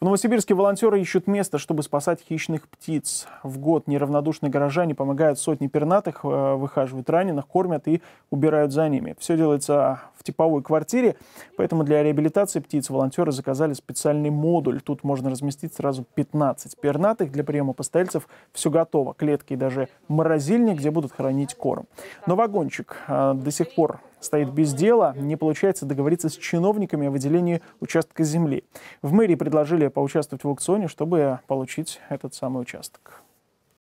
В Новосибирске волонтеры ищут место, чтобы спасать хищных птиц. В год неравнодушные горожане помогают сотни пернатых, э, выхаживают раненых, кормят и убирают за ними. Все делается в типовой квартире. Поэтому для реабилитации птиц волонтеры заказали специальный модуль. Тут можно разместить сразу 15 пернатых. Для приема постояльцев все готово. Клетки и даже морозильник, где будут хранить корм. Но вагончик э, а, до сих пор стоит без дела, не получается договориться с чиновниками о выделении участка земли. В мэрии предложили поучаствовать в аукционе, чтобы получить этот самый участок.